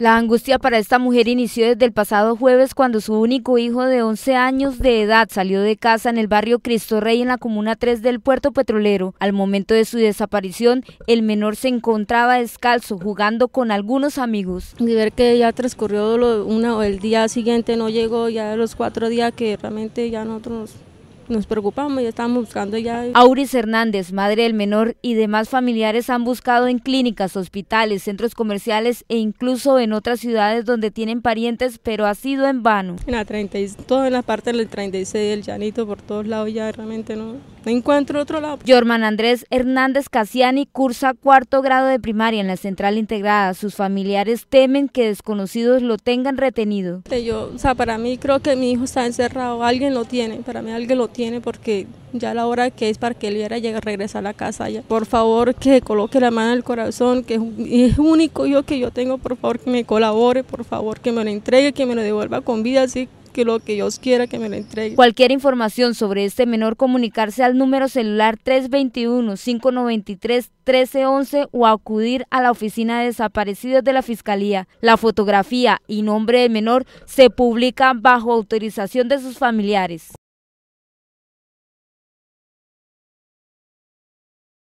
La angustia para esta mujer inició desde el pasado jueves cuando su único hijo de 11 años de edad salió de casa en el barrio Cristo Rey en la comuna 3 del puerto petrolero. Al momento de su desaparición, el menor se encontraba descalzo jugando con algunos amigos. Y ver que ya transcurrió el día siguiente, no llegó ya los cuatro días que realmente ya nosotros nos preocupamos, ya estábamos buscando ya. Auris Hernández, madre del menor y demás familiares han buscado en clínicas, hospitales, centros comerciales e incluso en otras ciudades donde tienen parientes, pero ha sido en vano. En la 36, todo en la parte del 36 del llanito, por todos lados ya realmente no encuentro otro lado. Yorman Andrés Hernández Casiani cursa cuarto grado de primaria en la central integrada. Sus familiares temen que desconocidos lo tengan retenido. Yo, o sea, para mí creo que mi hijo está encerrado. Alguien lo tiene, para mí alguien lo tiene porque ya la hora que es para que él viera llegar, regresar a la casa. Ya. Por favor, que coloque la mano al corazón, que es único yo que yo tengo. Por favor, que me colabore, por favor, que me lo entregue, que me lo devuelva con vida. Así lo que Dios quiera que me lo entregue. Cualquier información sobre este menor comunicarse al número celular 321-593-1311 o acudir a la oficina de desaparecidos de la Fiscalía. La fotografía y nombre del menor se publican bajo autorización de sus familiares.